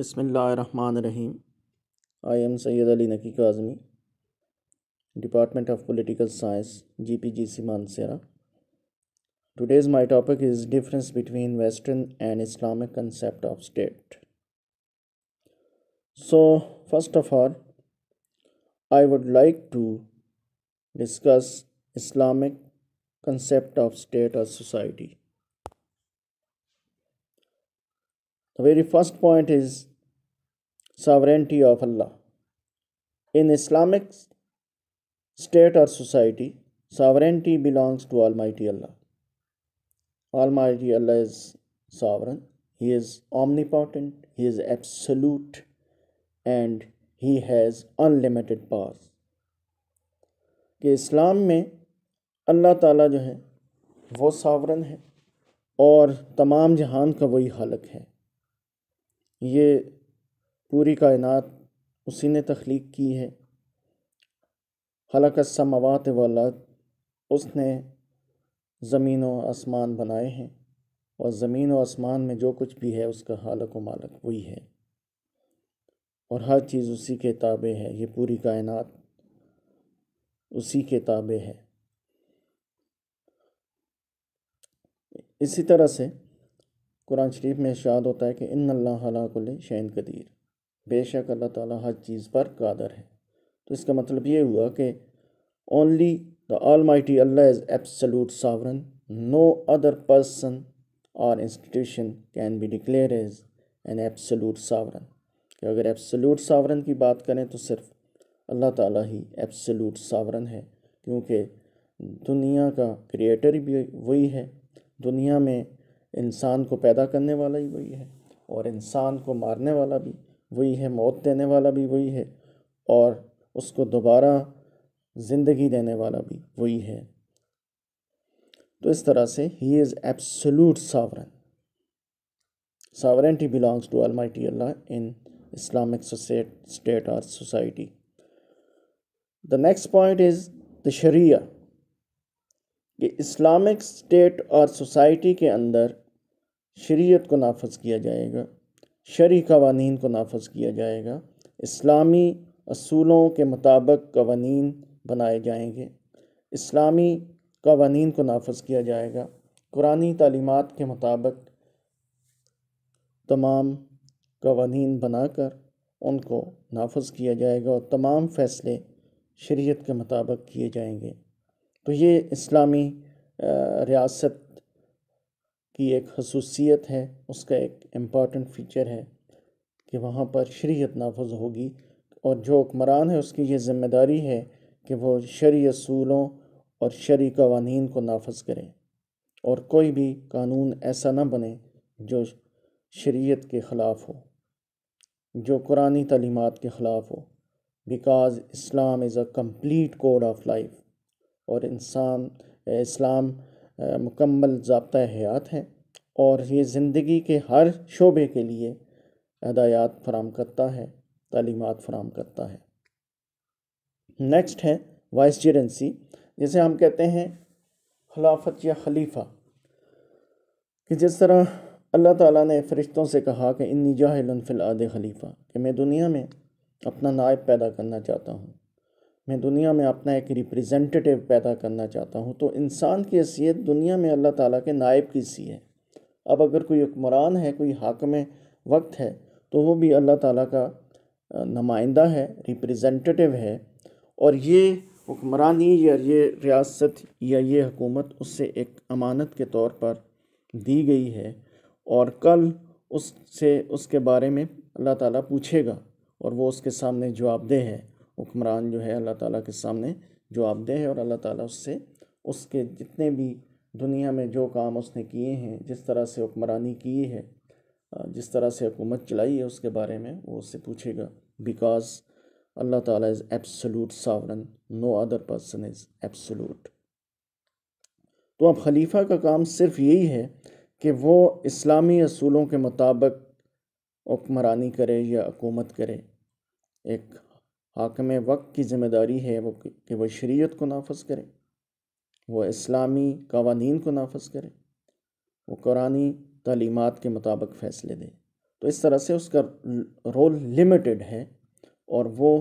ar-Rahim. I am Sayyid Ali Naki Kazmi, Department of Political Science, GPGC Mansera. Today's my topic is difference between Western and Islamic concept of state. So, first of all, I would like to discuss Islamic concept of state or society. The very first point is sovereignty of Allah. In Islamic state or society, sovereignty belongs to Almighty Allah. Almighty Allah is sovereign, He is omnipotent, He is absolute, and He has unlimited powers. कि इस्लाम में अल्लाह ताला जो है वो sovereign है और तमाम जहान का वही हालक है ये पूरी कायनात उसी ने तख्लीक की है हलकत समावत वलत उसने ज़मीन व आसमान बनाए हैं और ज़मीन व आसमान में जो कुछ भी है उसका हालक व मालक वही है और हर चीज़ उसी के ताबे है ये पूरी कायनात उसी के ताबे है इसी तरह से कुरान शरीफ में इशाद होता है कि इन अल्लाह हलाकुल शैन कदीर बेशक अल्लाह ताला हर चीज़ पर कादर है तो इसका मतलब ये हुआ कि only the almighty Allah is absolute sovereign no other person और institution can be declared as an absolute sovereign कि अगर एब्सलूट सावरन की बात करें तो सिर्फ अल्लाह ताला ही एब्सलूट सावरन है क्योंकि दुनिया का क्रिएटर भी वही है दुनिया में इंसान को पैदा करने वाला ही वही है और इंसान को मारने वाला भी वही है मौत देने वाला भी वही है और उसको दोबारा ज़िंदगी देने वाला भी वही है तो इस तरह से ही is absolute sovereign sovereignty belongs to almighty allah in islamic state और society the next point is the Sharia कि इस्लामिक स्टेट और सोसाइटी के अंदर शरीयत को नाफज किया जाएगा शरी कवानीन को नाफज किया जाएगा इस्लामी असूलों के मुताबिक कवानीन बनाए जाएंगे इस्लामी कवानीन को नाफज किया जाएगा कुरानी तालीमत के मुताबिक तमाम कवानीन बनाकर उनको नाफज किया जाएगा और तमाम फ़ैसले शरीयत के मुताबिक किए जाएंगे तो ये इस्लामी रियासत की एक खसूसियत है उसका एक इम्पॉर्टेंट फ़ीचर है कि वहाँ पर शरीयत नाफज होगी और जो हुक्मरान है उसकी ये जिम्मेदारी है कि वो शरी असूलों और शरी कवानीन को नाफज करें और कोई भी कानून ऐसा ना बने जो शरीयत के ख़िलाफ़ हो जो कुरानी तलीमत के ख़िलाफ़ हो because Islam is a complete code of life और इंसान इस्लाम मुकम्मल जबता हयात है और ये ज़िंदगी के हर शोबे के लिए हदायात फराम करता है तलीमत फराम करता है नेक्स्ट है वाइस जेरेंसी जिसे हम कहते हैं खिलाफत या खलीफा कि जिस तरह अल्लाह ताला ने फ़रिश्तों से कहा कि इन्नी जाहिल फिल आद खलीफ़ा कि मैं दुनिया में अपना नायब पैदा करना चाहता हूँ मैं दुनिया में अपना एक रिप्रेजेंटेटिव पैदा करना चाहता हूँ तो इंसान की हैसियत दुनिया में अल्लाह ताला के नायब की सी है अब अगर कोई हुक्मरान है कोई हाकम वक्त है तो वो भी अल्लाह ताला का नुमाइंदा है रिप्रेजेंटेटिव है और ये हुक्मरानी या ये रियासत या ये हुकूमत उससे एक अमानत के तौर पर दी गई है और कल उससे उसके बारे में अल्लाह ताला पूछेगा और वो उसके सामने जवाबदेह है हुक्मरान जो है अल्लाह ताला के सामने जवाबदेह है और अल्लाह ताला उससे उसके जितने भी दुनिया में जो काम उसने किए हैं जिस तरह से हुक्मरानी की है जिस तरह से हुकूमत चलाई है उसके बारे में वो उससे पूछेगा बिकॉज अल्लाह ताला is absolute sovereign no other person is absolute तो अब खलीफा का काम सिर्फ यही है कि वो इस्लामी असूलों के मुताबिक हुक्मरानी करे या हकूमत करे एक हाकम वक्त की ज़िम्मेदारी है वो कि वह शरीत को नाफज करे वह इस्लामी कवानीन को नाफज करे वो कुरानी तलीमत के मुताबिक फ़ैसले दे तो इस तरह से उसका रोल लिमिटेड है और वो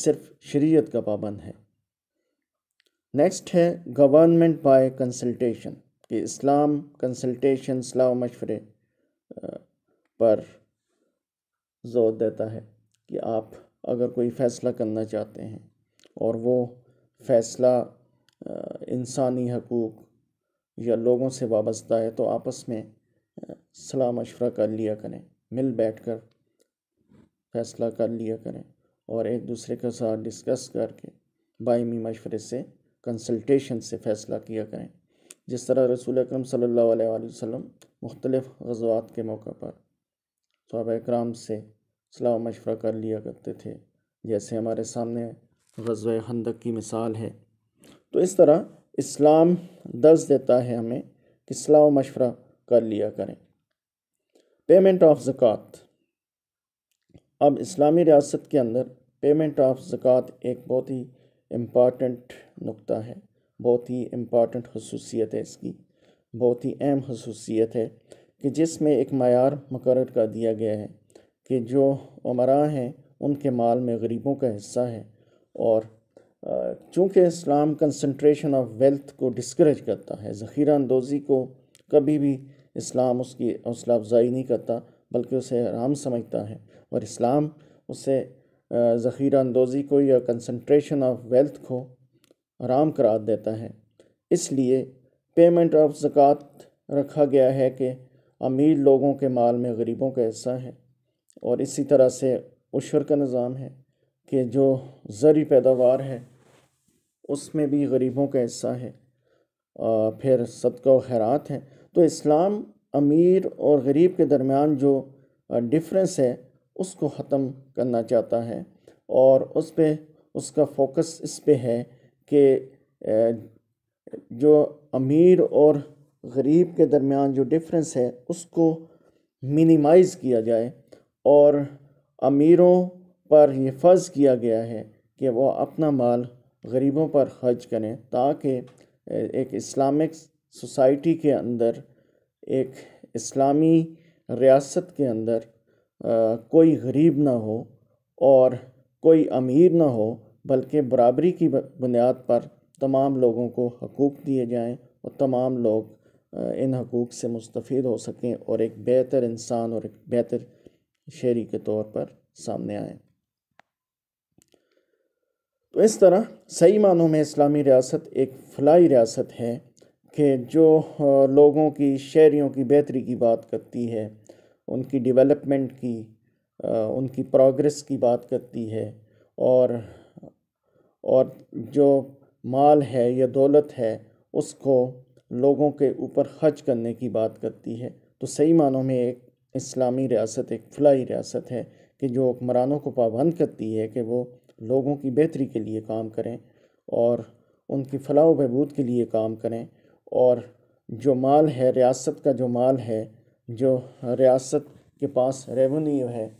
सिर्फ शरीत का पाबंद है नेक्स्ट है गवर्नमेंट बाय कंसल्टेशन कि इस्लाम कंसल्टेशन सलाह मशवरे पर जोर देता है कि आप अगर कोई फ़ैसला करना चाहते हैं और वो फ़ैसला इंसानी हकूक़ या लोगों से वाबस्ता है तो आपस में सलाह मशवरा कर लिया करें मिल बैठ कर फ़ैसला कर लिया करें और एक दूसरे के साथ डिस्कस करके बायमी मशवरे से कंसल्टेशन से फ़ैसला किया करें जिस तरह रसूल अक्रम सल्ला वसम मुख्तलिफ़ गजवात के मौका पर सहाब कराम से सलाह मशवरा कर लिया करते थे जैसे हमारे सामने गज़ हंदक की मिसाल है तो इस तरह इस्लाम दर्ज देता है हमें कि सलाह मशवरा कर लिया करें पेमेंट ऑफ ज़क़़त अब इस्लामी रियासत के अंदर पेमेंट ऑफ ज़क़़त एक बहुत ही इम्पॉर्टेंट नुक्ता है बहुत ही इम्पॉर्टेंट खसूसियत है इसकी बहुत ही अहम खसूसियत है कि जिसमें एक मैार मुकर कर दिया गया है कि जो उमरा हैं उनके माल में गरीबों का हिस्सा है और चूँकि इस्लाम कंसनट्रेशन ऑफ वेल्थ को डिस्करेज करता है ज़ख़ीरा अंदोज़ी को कभी भी इस्लाम उसकी हौसला अफजाई नहीं करता बल्कि उसे आराम समझता है और इस्लाम उसे ज़ख़ीरा अंदोज़ी को या कंसनट्रेशन ऑफ वेल्थ को आराम करार देता है इसलिए पेमेंट ऑफ ज़क़़त रखा गया है कि अमीर लोगों के माल में गरीबों का हिस्सा है और इसी तरह से उशर का निज़ाम है कि जो ज़री पैदावार है उसमें भी गरीबों का हिस्सा है फिर सदका खैरात है तो इस्लाम अमीर और गरीब के दरमियान जो डिफरेंस है उसको ख़त्म करना चाहता है और उस पर उसका फोकस इस पर है कि जो अमीर और गरीब के दरमियान जो डिफरेंस है उसको मिनिमाइज़ किया जाए और अमीरों पर यह फ़र्ज़ किया गया है कि वो अपना माल गरीबों पर खर्च करें ताकि एक इस्लामिक सोसाइटी के अंदर एक इस्लामी रियासत के अंदर आ, कोई गरीब ना हो और कोई अमीर ना हो बल्कि बराबरी की बुनियाद पर तमाम लोगों को हकूक़ दिए जाएं और तमाम लोग इन हकूक़ से मुस्तफ़ हो सकें और एक बेहतर इंसान और एक बेहतर शहरी के तौर पर सामने आए तो इस तरह सही मानों में इस्लामी रियासत एक फलाई रियासत है कि जो लोगों की शहरीों की बेहतरी की बात करती है उनकी डेवलपमेंट की उनकी प्रोग्रेस की बात करती है और और जो माल है या दौलत है उसको लोगों के ऊपर खर्च करने की बात करती है तो सही मानों में एक इस्लामी रियासत एक फलाई रियासत है कि जो हुक्मरानों को पाबंद करती है कि वो लोगों की बेहतरी के लिए काम करें और उनकी फलाह बहबूद के लिए काम करें और जो माल है रियासत का जो माल है जो रियासत के पास रेवेन्यू है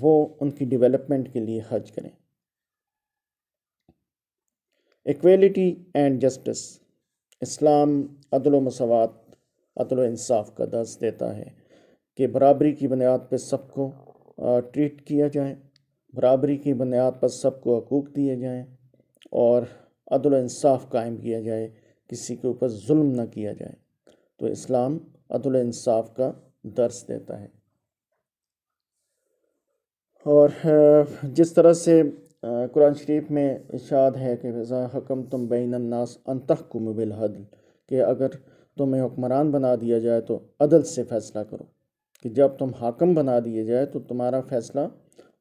वो उनकी डेवलपमेंट के लिए खर्च करें इक्वलिटी एंड जस्टिस इस्लाम अदल मसवात अदलो इंसाफ का दर्ज देता है कि बराबरी की बुनियाद पर सबको ट्रीट किया जाए बराबरी की बुनियाद पर सबको हकूक़ दिए जाएँ और अदल इंसाफ कायम किया जाए किसी के ऊपर जुल्म ना किया जाए तो इस्लाम अदल इंसाफ का दर्स देता है और जिस तरह से कुरान शरीफ में इशाद है कि हकम तुम बैन को अनतहकुम के कि अगर तुम्हें हुक्मरान बना दिया जाए तो अदल से फ़ैसला करो कि जब तुम हाकम बना दिए जाए तो तुम्हारा फ़ैसला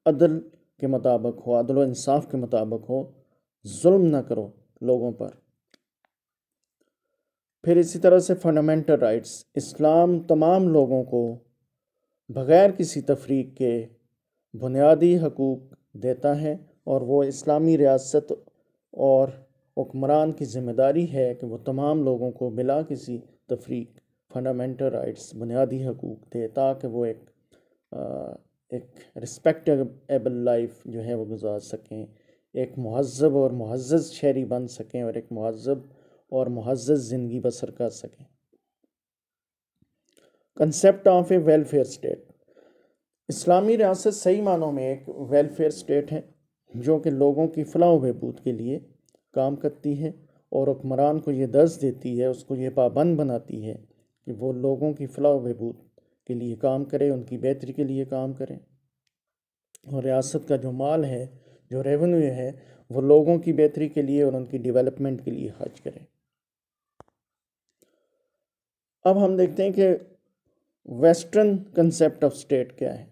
अदल के मुताबिक हो अदल इंसाफ के मुताबिक हो जुल्म ना करो लोगों पर फिर इसी तरह से फंडामेंटल राइट्स इस्लाम तमाम लोगों को बग़ैर किसी तफरीक के बुनियादी हकूक़ देता है और वो इस्लामी रियासत और हुक्मरान की ज़िम्मेदारी है कि वो तमाम लोगों को बिला किसी तफरीक फंडामेंटल राइट्स बुनियादी हकूक़ थे ताकि वो एक आ, एक रिस्पेक्टेबल लाइफ जो है वो गुजार सकें एक महजब और महज़ शहरी बन सकें और एक महजब और महज ज़िंदगी बसर कर सकें concept of a welfare state इस्लामी रियासत सही मानों में एक वेलफेयर स्टेट है जो कि लोगों की फलाह बहबूद के लिए काम करती है और हुक्मरान को ये दर्ज देती है उसको ये पाबंद बनाती है कि वो लोगों की फलाह बहबूद के लिए काम करें उनकी बेहतरी के लिए काम करें और रियासत का जो माल है जो रेवेन्यू है वो लोगों की बेहतरी के लिए और उनकी डेवलपमेंट के लिए खर्च करें अब हम देखते हैं कि वेस्टर्न कंसेप्ट ऑफ स्टेट क्या है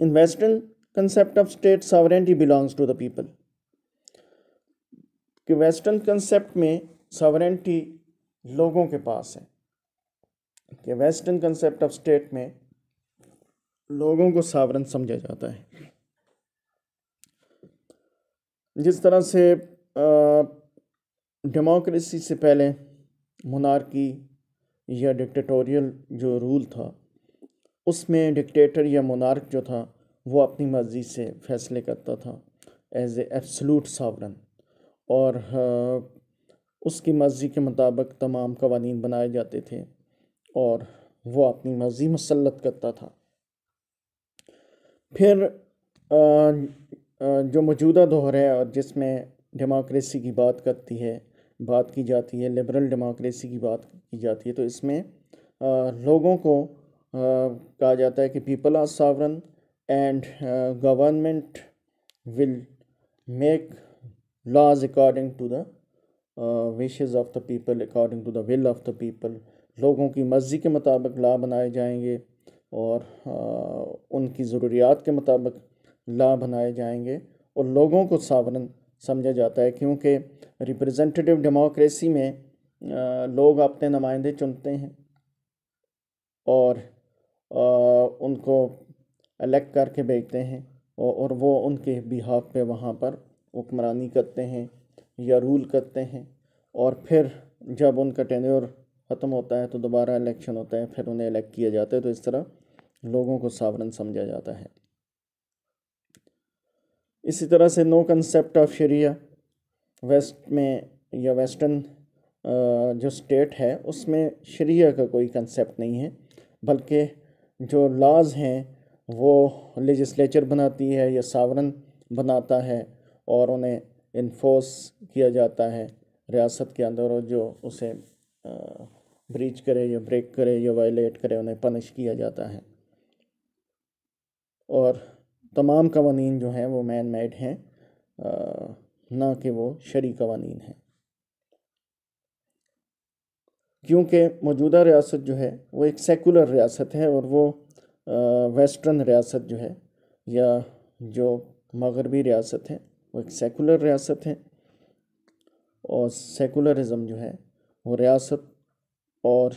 in western concept of state sovereignty belongs to the people कि वेस्टर्न कंसेप्ट में सावरेंटी लोगों के पास है कि वेस्टर्न कंसेप्ट ऑफ स्टेट में लोगों को सावरन समझा जाता है जिस तरह से डेमोक्रेसी से पहले मनारकी या डिक्टेटोरियल जो रूल था उसमें डिक्टेटर या मोनार्क जो था वो अपनी मर्ज़ी से फैसले करता था एज एब्सलूट सावरन और उसकी मर्ज़ी के मुताबिक तमाम कवानीन बनाए जाते थे और वो अपनी मर्जी मसलत करता था फिर जो मौजूदा दौर है और जिसमें डेमोक्रेसी की बात करती है बात की जाती है लिबरल डेमोक्रेसी की बात की जाती है तो इसमें लोगों को कहा जाता है कि people are sovereign and government will make laws according to the wishes of the people according to the will of the people लोगों की मर्ज़ी के मुताबिक ला बनाए जाएंगे और आ, उनकी ज़रूरियात के मुताबिक ला बनाए जाएंगे और लोगों को सावरन समझा जाता है क्योंकि रिप्रेजेंटेटिव डेमोक्रेसी में आ, लोग अपने नुमाइंदे चुनते हैं और आ, उनको अलेक्ट करके भेजते हैं और, और वो उनके बिहाफ पे वहाँ पर हुक्मरानी करते हैं या रूल करते हैं और फिर जब उनका टेन्योर ख़त्म होता है तो दोबारा इलेक्शन होता है फिर उन्हें इलेक्ट किया जाता है तो इस तरह लोगों को सावरन समझा जाता है इसी तरह से no concept of Sharia west में या वेस्टर्न जो स्टेट है उसमें शरिया का कोई कंसेप्ट नहीं है बल्कि जो लॉज हैं वो लेजिस्लेचर बनाती है या सावरन बनाता है और उन्हें इन्फोर्स किया जाता है रियासत के अंदर और जो उसे ब्रीच करें या ब्रेक करें या वायलेट करें उन्हें पनिश किया जाता है और तमाम कवानी जो हैं वो मैन मेड हैं ना कि वो शरी कवानी हैं क्योंकि मौजूदा रियासत जो है वो एक सेकुलर रियासत है और वो वेस्टर्न रियासत जो है या जो मगरबी रियासत है वो एक सेकुलर रियासत है और सेकुलरिज़म जो है वो रियासत और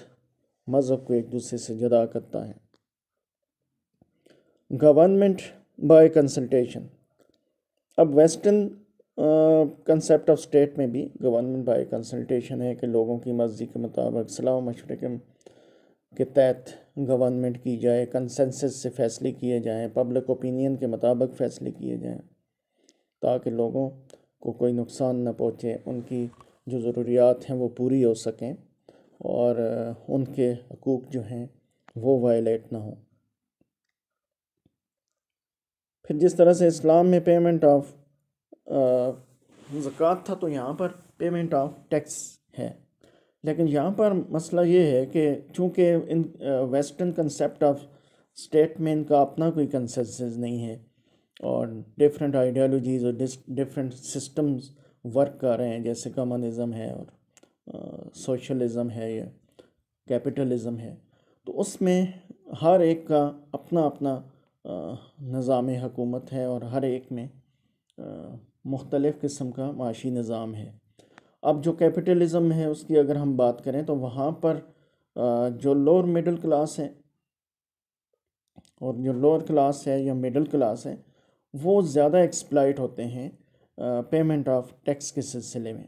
मज़हब को एक दूसरे से जुदा करता है गवर्नमेंट बाय कंसल्टेशन अब वेस्टर्न कंसेप्ट ऑफ स्टेट में भी गवर्नमेंट बाय कंसल्टेशन है कि लोगों की मर्ज़ी के मुताबिक सलाह मशवरे के के तहत गवर्नमेंट की जाए कंसेंसस से फैसले किए जाएं पब्लिक ओपिनियन के मुताबिक फ़ैसले किए जाएं ताकि लोगों को कोई नुकसान न पहुंचे उनकी जो ज़रूरियात हैं वो पूरी हो सकें और उनके हकूक़ जो हैं वो वायलेट ना हो फिर जिस तरह से इस्लाम में पेमेंट ऑफ ज़क़़त था तो यहाँ पर पेमेंट ऑफ टैक्स है लेकिन यहाँ पर मसला ये है कि चूँकि in western concept of state में इनका अपना कोई कंसेंसस नहीं है और डिफरेंट आइडियालॉजीज़ और डिफरेंट सिस्टम्स वर्क कर रहे हैं जैसे कम्युनिज्म है और सोशलिज़म है या कैपिटलिज़म है तो उसमें हर एक का अपना अपना निज़ाम हकूमत है और हर एक में मुख्तलिफ़ किस्म का माशी निज़ाम है अब जो कैपिटलिज़म है उसकी अगर हम बात करें तो वहाँ पर जो लोअर मिडिल क्लास है और जो लोअर क्लास है या मिडिल क्लास है वो ज़्यादा एक्सप्लाइट होते हैं पेमेंट ऑफ टैक्स के सिलसिले में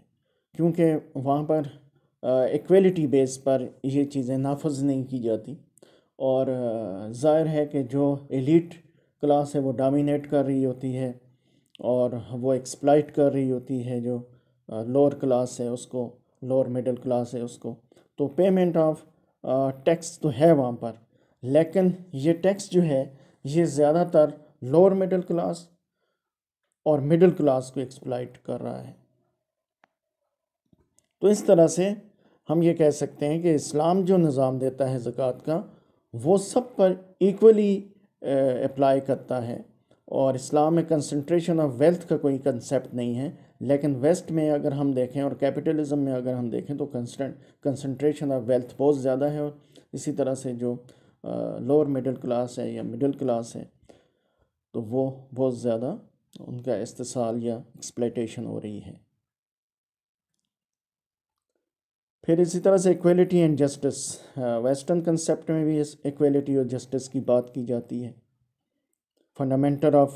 क्योंकि वहाँ पर इक्वलिटी बेस पर ये चीज़ें नाफज नहीं की जाती और ज़ाहिर है कि जो एलिट क्लास है वो डामिनेट कर रही होती है और वो एक्सप्लाइट कर रही होती है जो लोअर क्लास है उसको लोअर मिडिल क्लास है उसको तो पेमेंट ऑफ टैक्स तो है वहाँ पर लेकिन ये टैक्स जो है ये ज़्यादातर लोअर मिडिल क्लास और मिडिल क्लास को एक्सप्लाइट कर रहा है तो इस तरह से हम ये कह सकते हैं कि इस्लाम जो निज़ाम देता है ज़क़़त का वो सब पर इक्वली अप्लाई करता है और इस्लाम में कंसंट्रेशन ऑफ वेल्थ का कोई कंसेप्ट नहीं है लेकिन वेस्ट में अगर हम देखें और कैपिटलिज्म में अगर हम देखें तो कंसटेंट कंसंट्रेशन ऑफ वेल्थ बहुत ज़्यादा है और इसी तरह से जो लोअर मिडिल क्लास है या मिडिल क्लास है तो वो बहुत ज़्यादा उनका इस्तेसाल या एक्सप्लेटेशन हो रही है फिर इसी तरह से equality and justice western concept में भी इस इक्वलिटी और जस्टिस की बात की जाती है फंडामेंटल ऑफ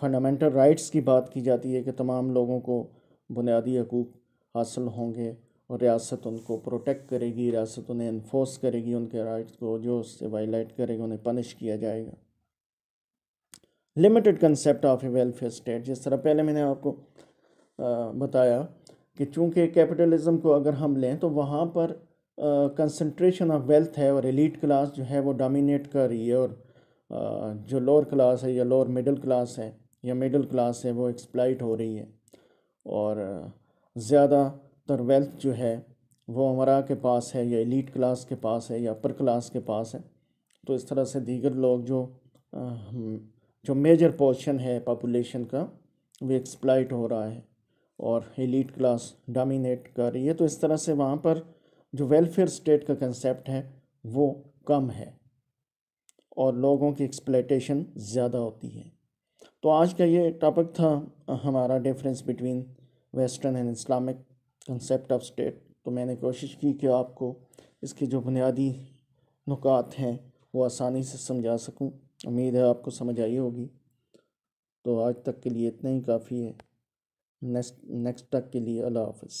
फंडामेंटल राइट्स की बात की जाती है कि तमाम लोगों को बुनियादी हकूक़ हासिल होंगे और रियासत उनको प्रोटेक्ट करेगी रियासत उन्हें इन्फोर्स करेगी उनके राइट्स को जो उससे वायलेट करेगा उन्हें पनिश किया जाएगा limited concept of a welfare state जिस तरह पहले मैंने आपको आ, uh, बताया कि चूँकि कैपिटलिज्म को अगर हम लें तो वहाँ पर कंसंट्रेशन ऑफ वेल्थ है और एलिट क्लास जो है वो डोमिनेट कर रही है और uh, जो लोअर क्लास है या लोअर मिडिल क्लास है या मिडिल क्लास है वो एक्सप्लाइट हो रही है और ज़्यादातर वेल्थ जो है वो हमारा के पास है या एलिट क्लास के पास है या अपर क्लास के पास है तो इस तरह से दीगर लोग जो जो मेजर पोर्शन है पापुलेशन का वो एक्सप्लाइट हो रहा है और एलिट क्लास डोमिनेट कर रही है तो इस तरह से वहाँ पर जो वेलफेयर स्टेट का कंसेप्ट है वो कम है और लोगों की एक्सप्लेटेशन ज़्यादा होती है तो आज का ये टॉपिक था हमारा difference between western and Islamic concept of state तो मैंने कोशिश की कि आपको इसके जो बुनियादी नुकात हैं वो आसानी से समझा सकूं उम्मीद है आपको समझ आई होगी तो आज तक के लिए इतना ही काफ़ी है नेक्स्ट नेक्स्ट तक के लिए अल्लाह हाफिज़